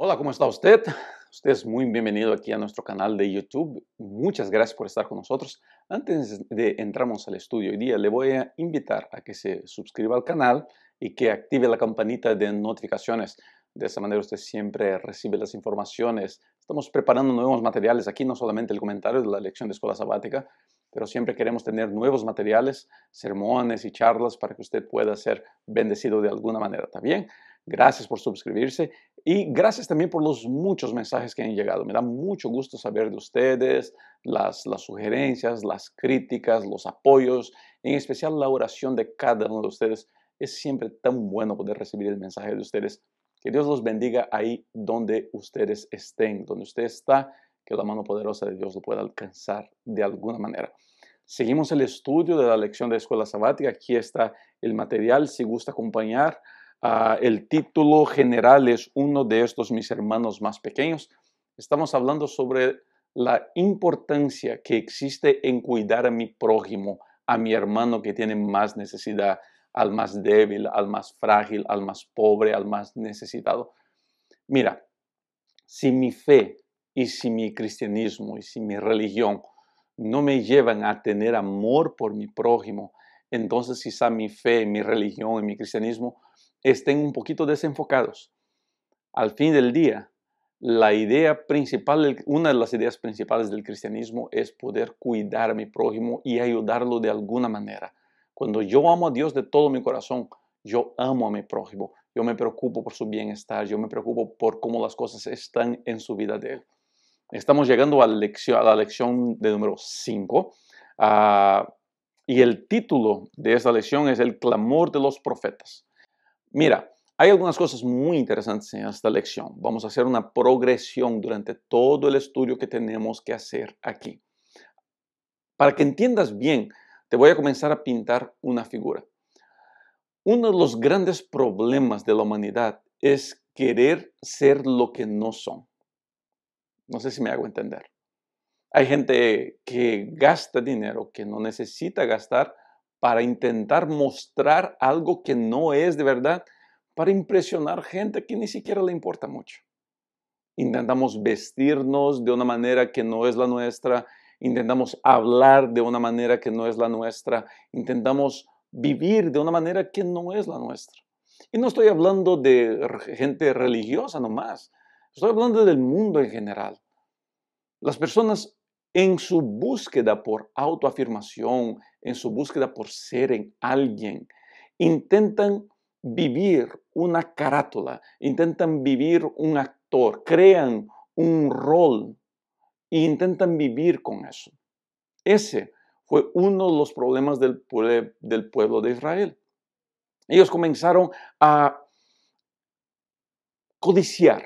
Hola, ¿cómo está usted? Usted es muy bienvenido aquí a nuestro canal de YouTube. Muchas gracias por estar con nosotros. Antes de entramos al estudio hoy día, le voy a invitar a que se suscriba al canal y que active la campanita de notificaciones. De esa manera usted siempre recibe las informaciones. Estamos preparando nuevos materiales aquí, no solamente el comentario de la lección de escuela sabática, pero siempre queremos tener nuevos materiales, sermones y charlas para que usted pueda ser bendecido de alguna manera. también. bien? Gracias por suscribirse y gracias también por los muchos mensajes que han llegado. Me da mucho gusto saber de ustedes, las, sugerencias, las críticas, los apoyos, en especial la oración de cada uno de ustedes. Es siempre tan bueno poder recibir el mensaje de ustedes. Que Dios los bendiga ahí donde ustedes estén, donde usted está, que la mano poderosa de Dios lo pueda alcanzar de alguna manera. Seguimos el estudio de la lección de Escuela Sabática. Aquí está el material, si gusta acompañar. Ah, el título general es Uno de estos mis hermanos más pequeños. Estamos hablando sobre la importancia que existe en cuidar a mi prójimo, a mi hermano que tiene más necesidad, al más débil, al más frágil, al más pobre, al más necesitado. Mira, si mi fe y si mi cristianismo y si mi religión no me llevan a tener amor por mi prójimo, entonces quizá mi fe, mi religión y mi cristianismo estén un poquito desenfocados. Al fin del día, la idea principal, una de las ideas principales del cristianismo es poder cuidar a mi prójimo y ayudarlo de alguna manera. Cuando yo amo a Dios de todo mi corazón, yo amo a mi prójimo, yo me preocupo por su bienestar, yo me preocupo por cómo las cosas están en su vida de él. Estamos llegando a, la lección de número 5 ah, y el título de esa lección es El clamor de los profetas. Mira, hay algunas cosas muy interesantes en esta lección. Vamos a hacer una progresión durante todo el estudio que tenemos que hacer aquí. Para que entiendas bien, te voy a comenzar a pintar una figura. Uno de los grandes problemas de la humanidad es querer ser lo que no son. No sé si me hago entender. Hay gente que gasta dinero que no necesita gastar para intentar mostrar algo que no es de verdad, para impresionar gente que ni siquiera le importa mucho. Intentamos vestirnos de una manera que no es la nuestra, intentamos hablar de una manera que no es la nuestra, intentamos vivir de una manera que no es la nuestra. Y no estoy hablando de gente religiosa nomás, estoy hablando del mundo en general. Las personas en su búsqueda por autoafirmación, en su búsqueda por ser en alguien, intentan vivir una carátula, intentan vivir un actor, crean un rol e intentan vivir con eso. Ese fue uno de los problemas del, pueblo de Israel. Ellos comenzaron a codiciar,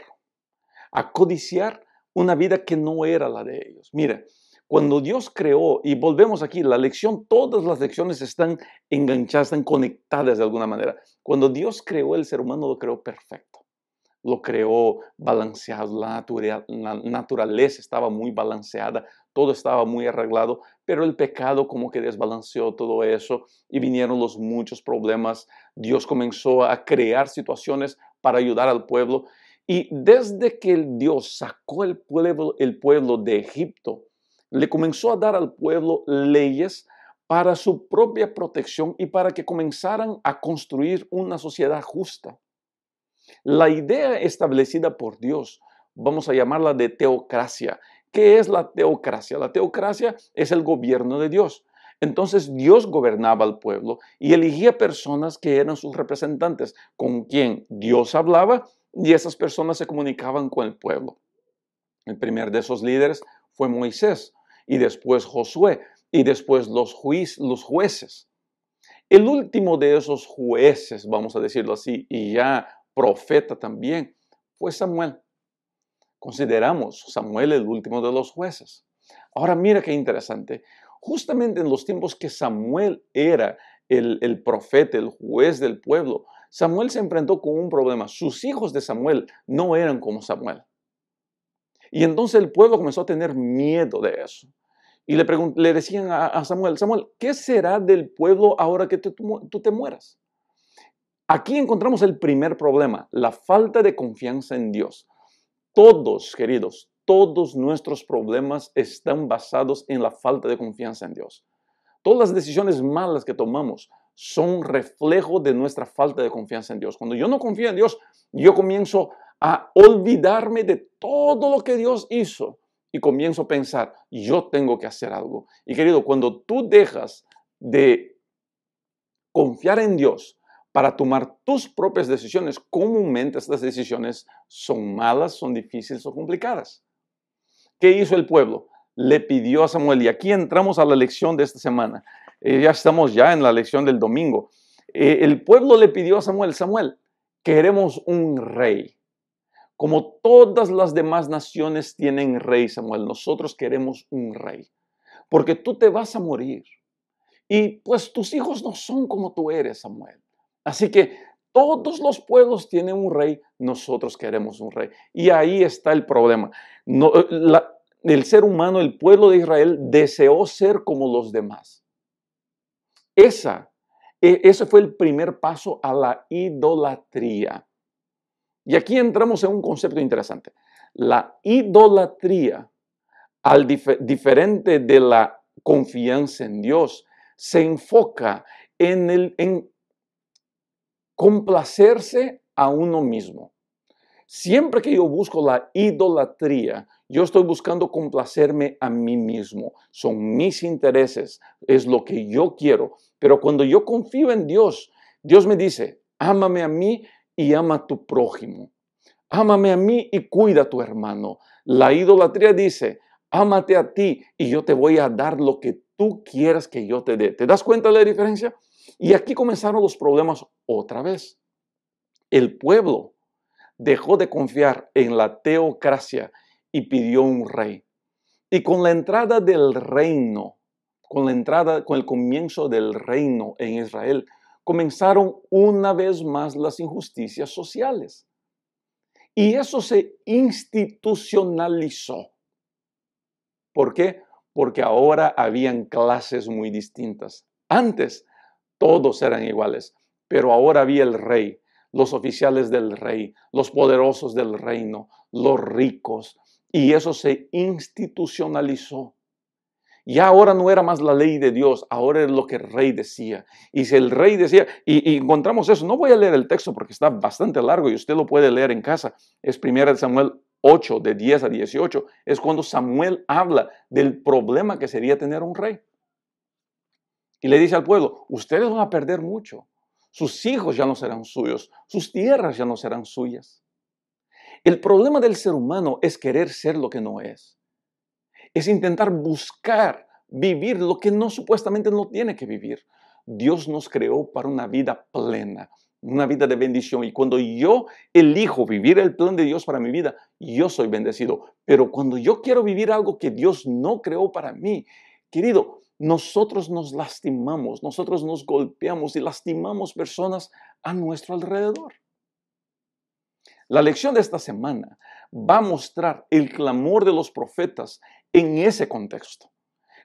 a codiciar una vida que no era la de ellos. Mira. Cuando Dios creó, y volvemos aquí, la lección, todas las lecciones están enganchadas, están conectadas de alguna manera. Cuando Dios creó el ser humano, lo creó perfecto. Lo creó balanceado, la, naturaleza estaba muy balanceada, todo estaba muy arreglado, pero el pecado como que desbalanceó todo eso y vinieron los muchos problemas. Dios comenzó a crear situaciones para ayudar al pueblo. Y desde que Dios sacó el pueblo, el pueblo de Egipto, le comenzó a dar al pueblo leyes para su propia protección y para que comenzaran a construir una sociedad justa. La idea establecida por Dios, vamos a llamarla de teocracia. ¿Qué es la teocracia? La teocracia es el gobierno de Dios. Entonces Dios gobernaba al pueblo y elegía personas que eran sus representantes, con quien Dios hablaba y esas personas se comunicaban con el pueblo. El primer de esos líderes fue Moisés y después Josué, y después los, los jueces. El último de esos jueces, vamos a decirlo así, y ya profeta también, fue Samuel. Consideramos Samuel el último de los jueces. Ahora mira qué interesante. Justamente en los tiempos que Samuel era el, el profeta, el juez del pueblo, Samuel se enfrentó con un problema. Sus hijos de Samuel no eran como Samuel. Y entonces el pueblo comenzó a tener miedo de eso. Y le, le decían a, Samuel, Samuel, ¿qué será del pueblo ahora que tú, tú te mueras? Aquí encontramos el primer problema, la falta de confianza en Dios. Todos, queridos, todos nuestros problemas están basados en la falta de confianza en Dios. Todas las decisiones malas que tomamos son reflejo de nuestra falta de confianza en Dios. Cuando yo no confío en Dios, yo comienzo a olvidarme de todo lo que Dios hizo y comienzo a pensar, yo tengo que hacer algo. Y querido, cuando tú dejas de confiar en Dios para tomar tus propias decisiones, comúnmente estas decisiones son malas, son difíciles o complicadas. ¿Qué hizo el pueblo? Le pidió a Samuel, y aquí entramos a la lección de esta semana. Eh, ya estamos ya en la lección del domingo. Eh, el pueblo le pidió a Samuel, Samuel, queremos un rey. Como todas las demás naciones tienen rey, Samuel, nosotros queremos un rey. Porque tú te vas a morir. Y pues tus hijos no son como tú eres, Samuel. Así que todos los pueblos tienen un rey, nosotros queremos un rey. Y ahí está el problema. Eh, el ser humano, el pueblo de Israel, deseó ser como los demás. Esa, e, ese fue el primer paso a la idolatría. Y aquí entramos en un concepto interesante. La idolatría, al diferente de la confianza en Dios, se enfoca en, el, en complacerse a uno mismo. Siempre que yo busco la idolatría, yo estoy buscando complacerme a mí mismo. Son mis intereses, es lo que yo quiero. Pero cuando yo confío en Dios, Dios me dice, ámame a mí y ama a tu prójimo. Ámame a mí y cuida a tu hermano. La idolatría dice, ámate a ti y yo te voy a dar lo que tú quieras que yo te dé. ¿Te das cuenta de la diferencia? Y aquí comenzaron los problemas otra vez. El pueblo dejó de confiar en la teocracia y pidió un rey. Y con la entrada del reino, con la entrada, con el comienzo del reino en Israel, comenzaron una vez más las injusticias sociales. Y eso se institucionalizó. ¿Por qué? Porque ahora habían clases muy distintas. Antes todos eran iguales, pero ahora había el rey, los oficiales del rey, los poderosos del reino, los ricos, y eso se institucionalizó. Ya ahora no era más la ley de Dios, ahora es lo que el rey decía. Y si el rey decía, y, encontramos eso, no voy a leer el texto porque está bastante largo y usted lo puede leer en casa, es 1 Samuel 8, de 10 a 18, es cuando Samuel habla del problema que sería tener un rey. Y le dice al pueblo, ustedes van a perder mucho, sus hijos ya no serán suyos, sus tierras ya no serán suyas. El problema del ser humano es querer ser lo que no es es intentar buscar vivir lo que no supuestamente no tiene que vivir. Dios nos creó para una vida plena, una vida de bendición. Y cuando yo elijo vivir el plan de Dios para mi vida, yo soy bendecido. Pero cuando yo quiero vivir algo que Dios no creó para mí, querido, nosotros nos lastimamos, nosotros nos golpeamos y lastimamos personas a nuestro alrededor. La lección de esta semana va a mostrar el clamor de los profetas en ese contexto.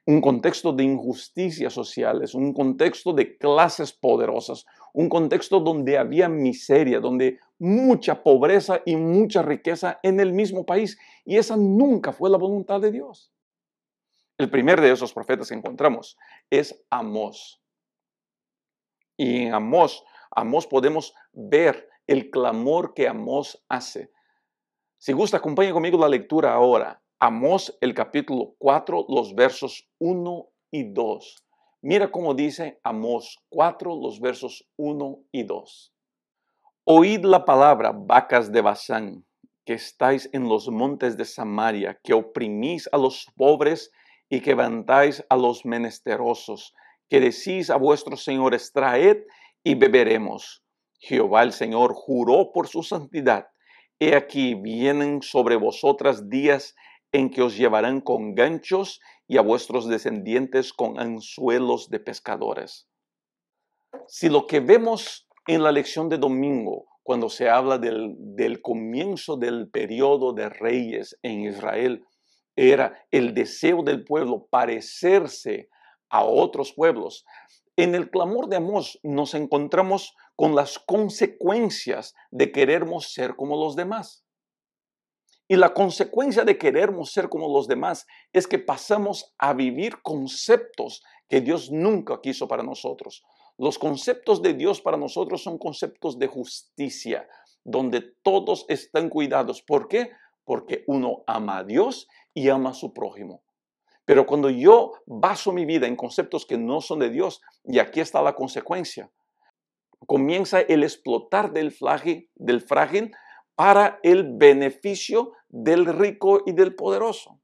Un contexto de injusticias sociales, un contexto de clases poderosas, un contexto donde había miseria, donde mucha pobreza y mucha riqueza en el mismo país. Y esa nunca fue la voluntad de Dios. El primer de esos profetas que encontramos es Amós. Y en Amós, Amós podemos ver el clamor que Amós hace. Si gusta, acompaña conmigo la lectura ahora Amós el capítulo 4, los versos 1 y 2. Mira cómo dice Amós 4, los versos 1 y 2. Oíd la palabra, vacas de Bazán, que estáis en los montes de Samaria, que oprimís a los pobres y que vantáis a los menesterosos, que decís a vuestros señores, traed y beberemos. Jehová el Señor juró por su santidad. He aquí vienen sobre vosotras días en que os llevarán con ganchos y a vuestros descendientes con anzuelos de pescadores. Si lo que vemos en la lección de domingo, cuando se habla del, comienzo del periodo de reyes en Israel, era el deseo del pueblo parecerse a otros pueblos, en el clamor de Amós nos encontramos con las consecuencias de querermos ser como los demás. Y la consecuencia de querermos ser como los demás es que pasamos a vivir conceptos que Dios nunca quiso para nosotros. Los conceptos de Dios para nosotros son conceptos de justicia, donde todos están cuidados. ¿Por qué? Porque uno ama a Dios y ama a su prójimo. Pero cuando yo baso mi vida en conceptos que no son de Dios, y aquí está la consecuencia, comienza el explotar del frágil, del frágil para el beneficio del rico y del poderoso.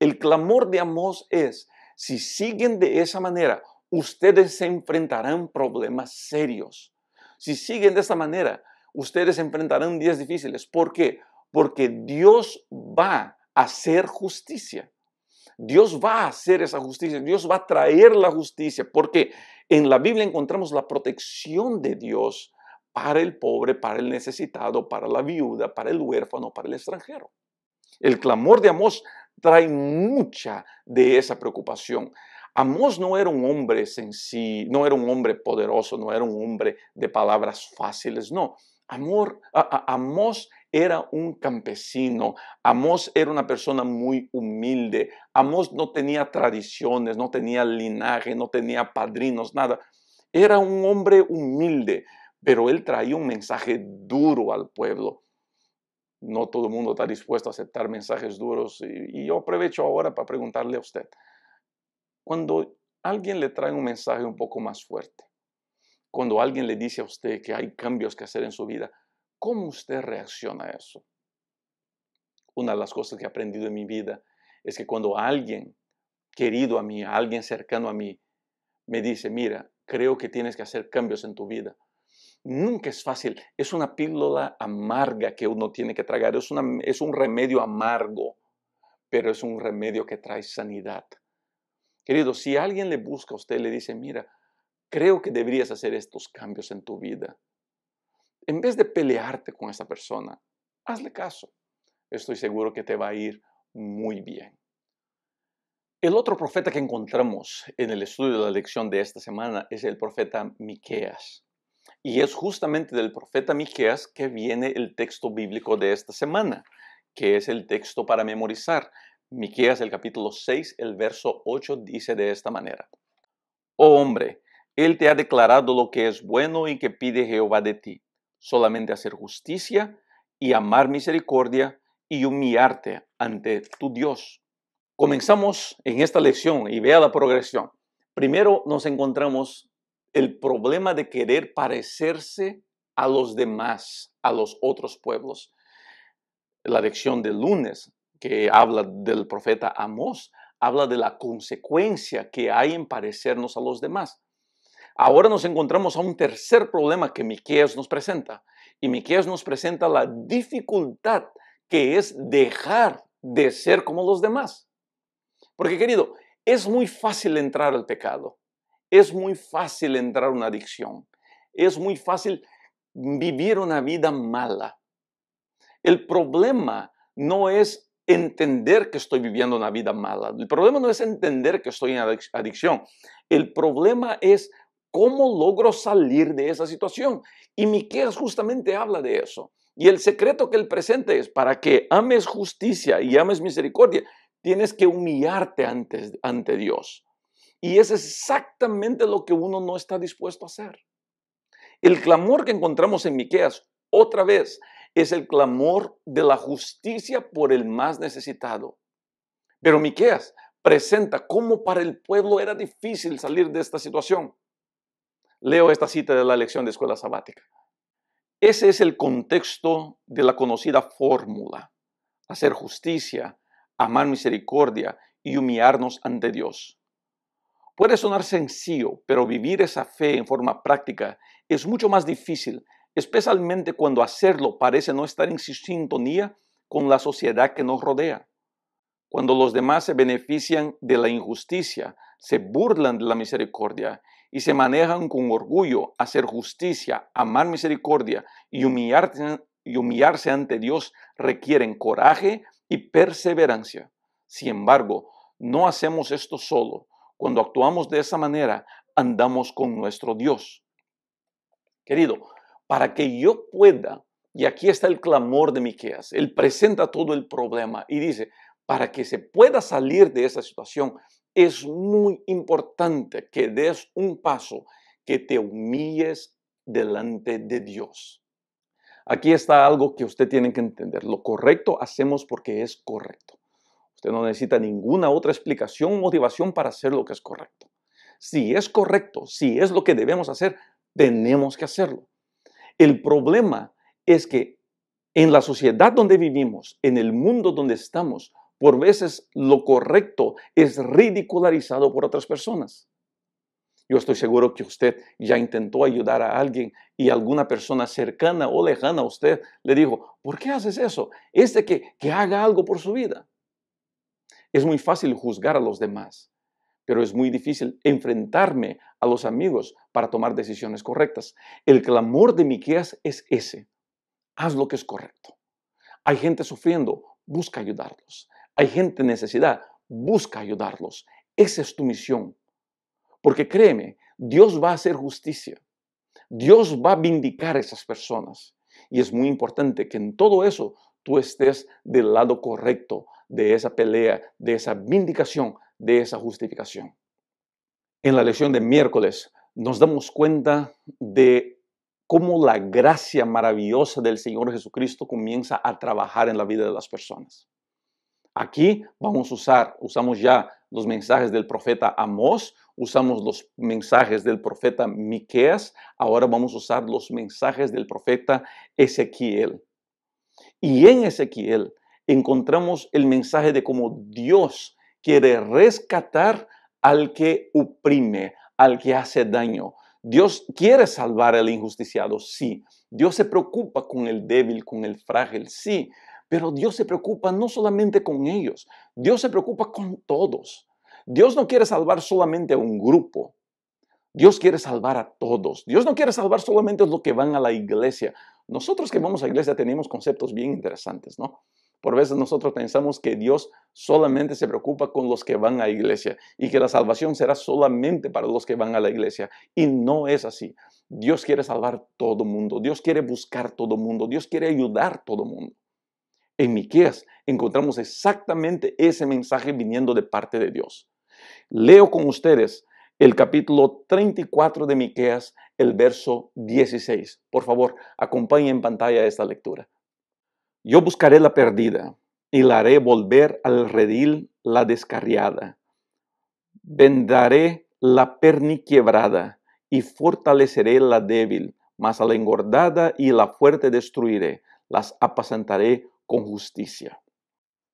El clamor de Amós es, si siguen de esa manera, ustedes se enfrentarán problemas serios. Si siguen de esa manera, ustedes se enfrentarán días difíciles. ¿Por qué? Porque Dios va a hacer justicia. Dios va a hacer esa justicia, Dios va a traer la justicia, porque en la Biblia encontramos la protección de Dios para el pobre, para el necesitado, para la viuda, para el huérfano, para el extranjero. El clamor de amos trae mucha de esa preocupación. Amós no era un hombre en sí, no era un hombre poderoso, no era un hombre de palabras fáciles, no. amos era un campesino, amos era una persona muy humilde, amos no tenía tradiciones, no tenía linaje, no tenía padrinos, nada. Era un hombre humilde, pero él traía un mensaje duro al pueblo. No todo el mundo está dispuesto a aceptar mensajes duros y, y yo aprovecho ahora para preguntarle a usted, cuando alguien le trae un mensaje un poco más fuerte, cuando alguien le dice a usted que hay cambios que hacer en su vida, ¿cómo usted reacciona a eso? Una de las cosas que he aprendido en mi vida es que cuando alguien querido a mí, alguien cercano a mí, me dice, mira, creo que tienes que hacer cambios en tu vida, Nunca es fácil. Es una píldora amarga que uno tiene que tragar. Es, un remedio amargo, pero es un remedio que trae sanidad. Querido, si alguien le busca a usted le dice, mira, creo que deberías hacer estos cambios en tu vida, en vez de pelearte con esa persona, hazle caso. Estoy seguro que te va a ir muy bien. El otro profeta que encontramos en el estudio de la lección de esta semana es el profeta Miqueas. Y es justamente del profeta Miqueas que viene el texto bíblico de esta semana, que es el texto para memorizar. Miqueas el capítulo 6, el verso 8 dice de esta manera: Oh hombre, él te ha declarado lo que es bueno y que pide Jehová de ti, solamente hacer justicia y amar misericordia y humillarte ante tu Dios. Comenzamos en esta lección y vea la progresión. Primero nos encontramos el problema de querer parecerse a los demás, a los otros pueblos. La lección del lunes, que habla del profeta Amós, habla de la consecuencia que hay en parecernos a los demás. Ahora nos encontramos a un tercer problema que Miqueas nos presenta. Y Miqueas nos presenta la dificultad que es dejar de ser como los demás. Porque querido, es muy fácil entrar al pecado. Es muy fácil entrar en una adicción. Es muy fácil vivir una vida mala. El problema no es entender que estoy viviendo una vida mala. El problema no es entender que estoy en adicción. El problema es cómo logro salir de esa situación. Y Miqueas justamente habla de eso. Y el secreto que el presente es para que ames justicia y ames misericordia, tienes que humillarte antes, ante Dios. Y es exactamente lo que uno no está dispuesto a hacer. El clamor que encontramos en Miqueas, otra vez, es el clamor de la justicia por el más necesitado. Pero Miqueas presenta cómo para el pueblo era difícil salir de esta situación. Leo esta cita de la lección de escuela sabática. Ese es el contexto de la conocida fórmula: hacer justicia, amar misericordia y humillarnos ante Dios. Puede sonar sencillo, pero vivir esa fe en forma práctica es mucho más difícil, especialmente cuando hacerlo parece no estar en sintonía con la sociedad que nos rodea. Cuando los demás se benefician de la injusticia, se burlan de la misericordia y se manejan con orgullo hacer justicia, amar misericordia y humillarse, y humillarse ante Dios requieren coraje y perseverancia. Sin embargo, no hacemos esto solo cuando actuamos de esa manera, andamos con nuestro Dios. Querido, para que yo pueda, y aquí está el clamor de Miqueas, él presenta todo el problema y dice, para que se pueda salir de esa situación, es muy importante que des un paso, que te humilles delante de Dios. Aquí está algo que usted tiene que entender. Lo correcto hacemos porque es correcto. Usted no necesita ninguna otra explicación o motivación para hacer lo que es correcto. Si es correcto, si es lo que debemos hacer, tenemos que hacerlo. El problema es que en la sociedad donde vivimos, en el mundo donde estamos, por veces lo correcto es ridicularizado por otras personas. Yo estoy seguro que usted ya intentó ayudar a alguien y alguna persona cercana o lejana a usted le dijo, ¿por qué haces eso? Este que, que haga algo por su vida. Es muy fácil juzgar a los demás, pero es muy difícil enfrentarme a los amigos para tomar decisiones correctas. El clamor de Miqueas es ese. Haz lo que es correcto. Hay gente sufriendo, busca ayudarlos. Hay gente en necesidad, busca ayudarlos. Esa es tu misión. Porque créeme, Dios va a hacer justicia. Dios va a vindicar a esas personas. Y es muy importante que en todo eso tú estés del lado correcto, de esa pelea, de esa vindicación, de esa justificación. En la lección de miércoles nos damos cuenta de cómo la gracia maravillosa del Señor Jesucristo comienza a trabajar en la vida de las personas. Aquí vamos a usar, usamos ya los mensajes del profeta Amós, usamos los mensajes del profeta Miqueas, ahora vamos a usar los mensajes del profeta Ezequiel. Y en Ezequiel encontramos el mensaje de cómo Dios quiere rescatar al que oprime, al que hace daño. Dios quiere salvar al injusticiado, sí. Dios se preocupa con el débil, con el frágil, sí. Pero Dios se preocupa no solamente con ellos, Dios se preocupa con todos. Dios no quiere salvar solamente a un grupo, Dios quiere salvar a todos. Dios no quiere salvar solamente a los que van a la iglesia. Nosotros que vamos a la iglesia tenemos conceptos bien interesantes, ¿no? Por veces nosotros pensamos que Dios solamente se preocupa con los que van a la iglesia y que la salvación será solamente para los que van a la iglesia. Y no es así. Dios quiere salvar todo mundo. Dios quiere buscar todo mundo. Dios quiere ayudar todo mundo. En Miqueas encontramos exactamente ese mensaje viniendo de parte de Dios. Leo con ustedes el capítulo 34 de Miqueas, el verso 16. Por favor, acompañen en pantalla esta lectura. Yo buscaré la perdida y la haré volver al redil la descarriada. Vendaré la perniquebrada y fortaleceré la débil, mas a la engordada y la fuerte destruiré, las apacentaré con justicia.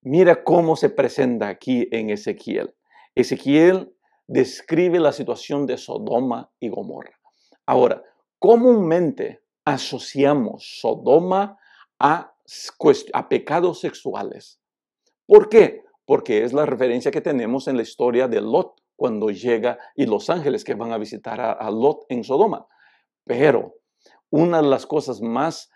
Mira cómo se presenta aquí en Ezequiel. Ezequiel describe la situación de Sodoma y Gomorra. Ahora, comúnmente asociamos Sodoma a a pecados sexuales. ¿Por qué? Porque es la referencia que tenemos en la historia de Lot cuando llega y los ángeles que van a visitar a, Lot en Sodoma. Pero una de las cosas más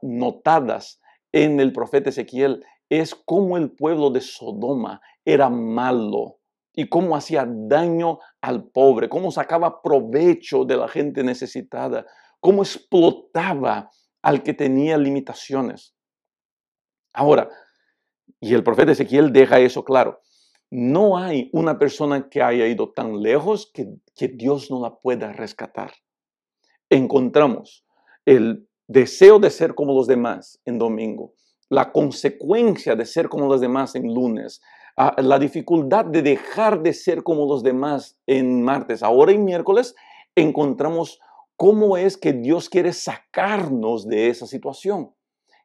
notadas en el profeta Ezequiel es cómo el pueblo de Sodoma era malo y cómo hacía daño al pobre, cómo sacaba provecho de la gente necesitada, cómo explotaba al que tenía limitaciones. Ahora, y el profeta Ezequiel deja eso claro, no hay una persona que haya ido tan lejos que, que Dios no la pueda rescatar. Encontramos el deseo de ser como los demás en domingo, la consecuencia de ser como los demás en lunes, ah, la dificultad de dejar de ser como los demás en martes, ahora en miércoles, encontramos cómo es que Dios quiere sacarnos de esa situación.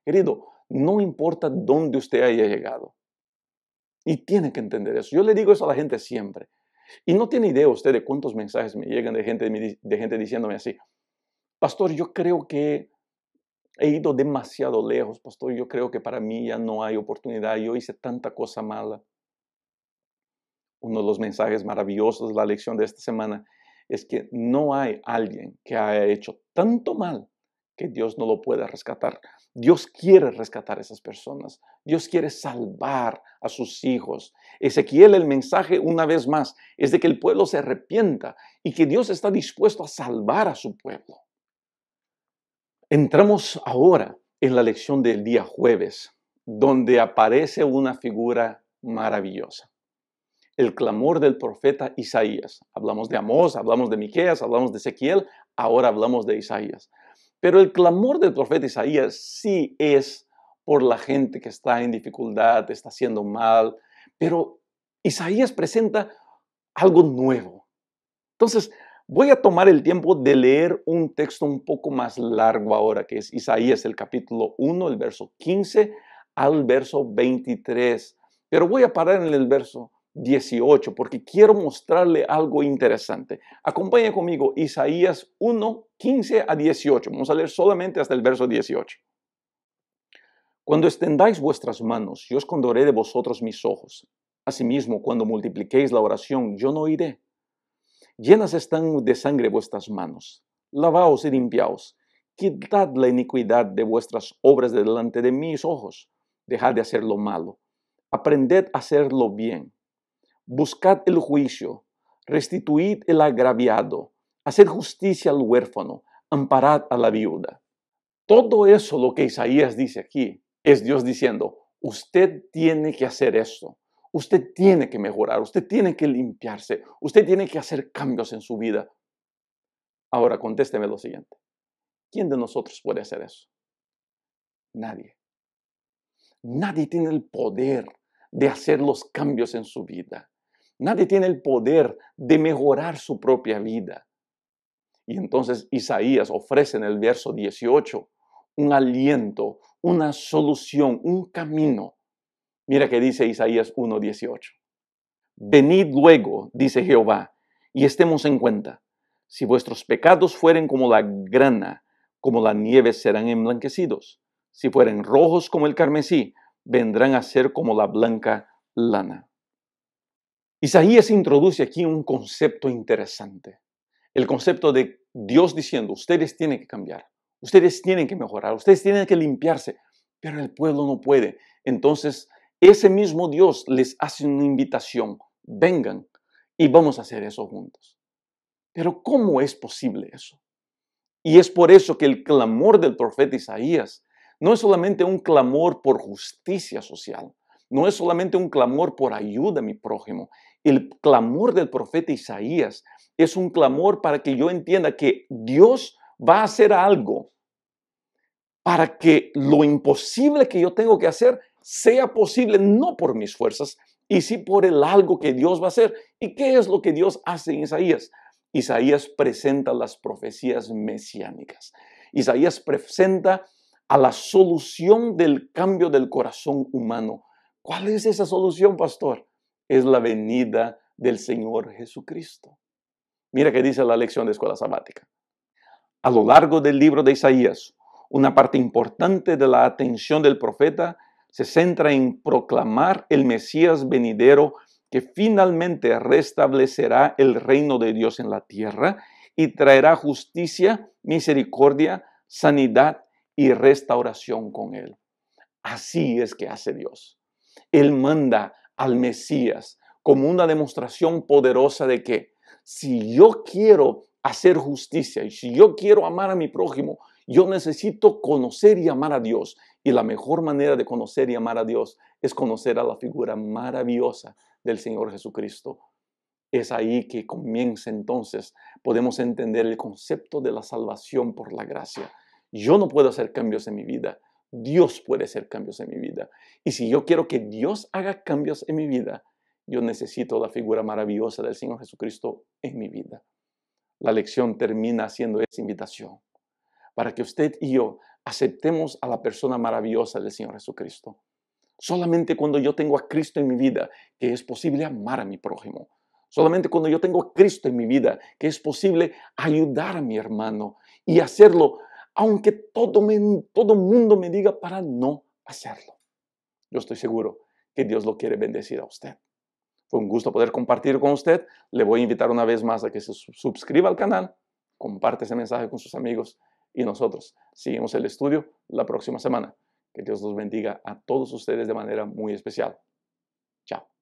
Querido, no importa dónde usted haya llegado. Y tiene que entender eso. Yo le digo eso a la gente siempre. Y no tiene idea usted de cuántos mensajes me llegan de gente, de gente diciéndome así, pastor, yo creo que he ido demasiado lejos, pastor, yo creo que para mí ya no hay oportunidad, yo hice tanta cosa mala. Uno de los mensajes maravillosos de la lección de esta semana es que no hay alguien que haya hecho tanto mal que Dios no lo pueda rescatar. Dios quiere rescatar a esas personas. Dios quiere salvar a sus hijos. Ezequiel, el mensaje una vez más es de que el pueblo se arrepienta y que Dios está dispuesto a salvar a su pueblo. Entramos ahora en la lección del día jueves, donde aparece una figura maravillosa el clamor del profeta Isaías. Hablamos de Amós, hablamos de Miqueas, hablamos de Ezequiel, ahora hablamos de Isaías. Pero el clamor del profeta Isaías sí es por la gente que está en dificultad, está haciendo mal, pero Isaías presenta algo nuevo. Entonces, voy a tomar el tiempo de leer un texto un poco más largo ahora, que es Isaías el capítulo 1, el verso 15 al verso 23. Pero voy a parar en el verso 18, porque quiero mostrarle algo interesante. Acompañe conmigo Isaías 1, 15 a 18. Vamos a leer solamente hasta el verso 18. Cuando extendáis vuestras manos, yo esconderé de vosotros mis ojos. Asimismo, cuando multipliquéis la oración, yo no iré. Llenas están de sangre vuestras manos. Lavaos y limpiaos. Quitad la iniquidad de vuestras obras delante de mis ojos. Dejad de hacer lo malo. Aprended a hacerlo bien buscad el juicio, restituid el agraviado, haced justicia al huérfano, amparad a la viuda. Todo eso lo que Isaías dice aquí es Dios diciendo, usted tiene que hacer eso. usted tiene que mejorar, usted tiene que limpiarse, usted tiene que hacer cambios en su vida. Ahora contésteme lo siguiente, ¿quién de nosotros puede hacer eso? Nadie. Nadie tiene el poder de hacer los cambios en su vida. Nadie tiene el poder de mejorar su propia vida. Y entonces Isaías ofrece en el verso 18 un aliento, una solución, un camino. Mira que dice Isaías 1.18. Venid luego, dice Jehová, y estemos en cuenta. Si vuestros pecados fueren como la grana, como la nieve serán emblanquecidos. Si fueren rojos como el carmesí, vendrán a ser como la blanca lana. Isaías introduce aquí un concepto interesante, el concepto de Dios diciendo, ustedes tienen que cambiar, ustedes tienen que mejorar, ustedes tienen que limpiarse, pero el pueblo no puede. Entonces, ese mismo Dios les hace una invitación, vengan y vamos a hacer eso juntos. Pero ¿cómo es posible eso? Y es por eso que el clamor del profeta Isaías no es solamente un clamor por justicia social, no es solamente un clamor por ayuda mi prójimo. El clamor del profeta Isaías es un clamor para que yo entienda que Dios va a hacer algo para que lo imposible que yo tengo que hacer sea posible no por mis fuerzas, y sí por el algo que Dios va a hacer. ¿Y qué es lo que Dios hace en Isaías? Isaías presenta las profecías mesiánicas. Isaías presenta a la solución del cambio del corazón humano ¿Cuál es esa solución, pastor? Es la venida del Señor Jesucristo. Mira qué dice la lección de escuela sabática. A lo largo del libro de Isaías, una parte importante de la atención del profeta se centra en proclamar el Mesías venidero que finalmente restablecerá el reino de Dios en la tierra y traerá justicia, misericordia, sanidad y restauración con él. Así es que hace Dios. Él manda al Mesías como una demostración poderosa de que si yo quiero hacer justicia y si yo quiero amar a mi prójimo, yo necesito conocer y amar a Dios. Y la mejor manera de conocer y amar a Dios es conocer a la figura maravillosa del Señor Jesucristo. Es ahí que comienza entonces, podemos entender el concepto de la salvación por la gracia. Yo no puedo hacer cambios en mi vida, Dios puede hacer cambios en mi vida. Y si yo quiero que Dios haga cambios en mi vida, yo necesito la figura maravillosa del Señor Jesucristo en mi vida. La lección termina haciendo esa invitación para que usted y yo aceptemos a la persona maravillosa del Señor Jesucristo. Solamente cuando yo tengo a Cristo en mi vida que es posible amar a mi prójimo. Solamente cuando yo tengo a Cristo en mi vida que es posible ayudar a mi hermano y hacerlo aunque todo, me, mundo me diga para no hacerlo. Yo estoy seguro que Dios lo quiere bendecir a usted. Fue un gusto poder compartir con usted. Le voy a invitar una vez más a que se suscriba al canal, comparte ese mensaje con sus amigos y nosotros seguimos el estudio la próxima semana. Que Dios los bendiga a todos ustedes de manera muy especial. Chao.